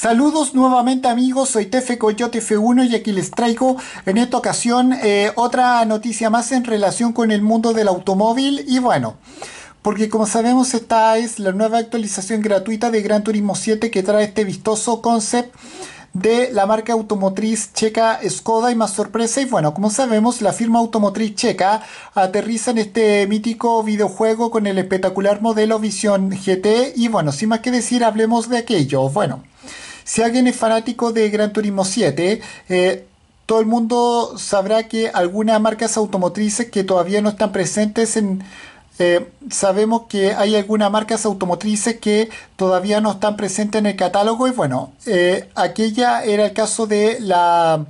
Saludos nuevamente amigos, soy Tefe Coyote F1 y aquí les traigo en esta ocasión eh, otra noticia más en relación con el mundo del automóvil y bueno, porque como sabemos esta es la nueva actualización gratuita de Gran Turismo 7 que trae este vistoso concept de la marca automotriz checa Skoda y más sorpresa y bueno como sabemos la firma automotriz checa aterriza en este mítico videojuego con el espectacular modelo Vision GT y bueno sin más que decir hablemos de aquello bueno si alguien es fanático de Gran Turismo 7, eh, todo el mundo sabrá que algunas marcas automotrices que todavía no están presentes en... Eh, sabemos que hay algunas marcas automotrices que todavía no están presentes en el catálogo y bueno, eh, aquella era el caso de la,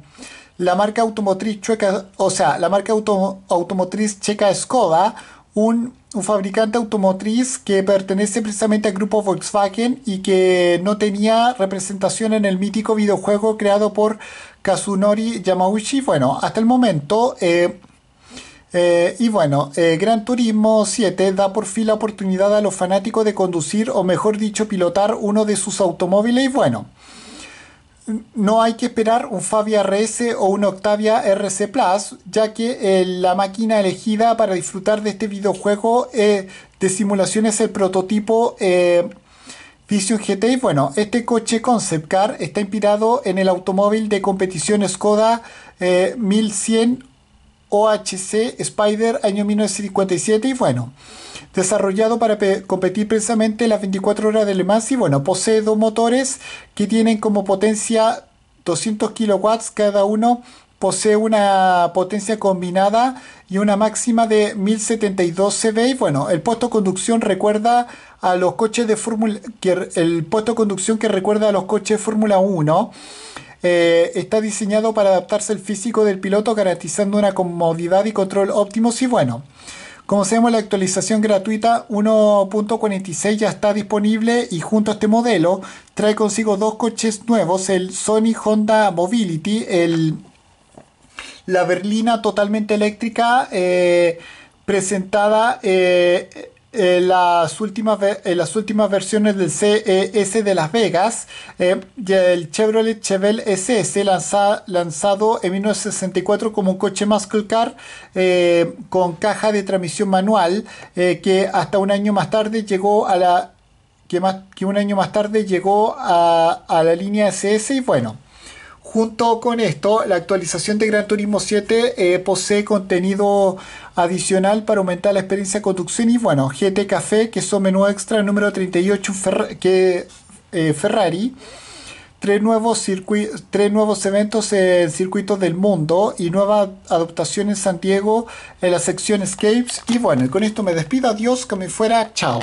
la marca automotriz checa, o sea, la marca automotriz checa Skoda, un, fabricante automotriz que pertenece precisamente al grupo Volkswagen y que no tenía representación en el mítico videojuego creado por Kazunori Yamauchi. Bueno, hasta el momento... Eh, eh, y bueno, eh, Gran Turismo 7 da por fin la oportunidad a los fanáticos de conducir o mejor dicho pilotar uno de sus automóviles y bueno, no hay que esperar un Fabia RS o un Octavia RC Plus, ya que eh, la máquina elegida para disfrutar de este videojuego eh, de simulación es el prototipo eh, Vision GT. Y bueno, este coche Concept Car está inspirado en el automóvil de competición Skoda 1100 eh, OHC Spider año 1957 y bueno, desarrollado para competir precisamente las 24 horas de Le Mans y bueno, posee dos motores que tienen como potencia 200 kilowatts cada uno, posee una potencia combinada y una máxima de 1072 CV y bueno, el puesto de conducción recuerda a los coches de Fórmula el puesto conducción que recuerda a los coches Fórmula 1 eh, está diseñado para adaptarse al físico del piloto garantizando una comodidad y control óptimos y bueno. Como sabemos, la actualización gratuita 1.46 ya está disponible y junto a este modelo trae consigo dos coches nuevos, el Sony Honda Mobility, la berlina totalmente eléctrica eh, presentada eh, eh, las, últimas eh, las últimas versiones del CES de Las Vegas, eh, el Chevrolet Chevelle SS, lanzado en 1964 como un coche muscle car con caja de transmisión manual, que hasta un año más tarde llegó a la que, más, que un año más tarde llegó a la línea SS y bueno, Junto con esto, la actualización de Gran Turismo 7 eh, posee contenido adicional para aumentar la experiencia de conducción y bueno, GT Café, que es un menú extra número 38 que, eh, Ferrari, tres nuevos, tres nuevos eventos en circuitos del mundo y nueva adaptación en Santiago en la sección Escapes y bueno, con esto me despido, adiós, que me fuera, chao.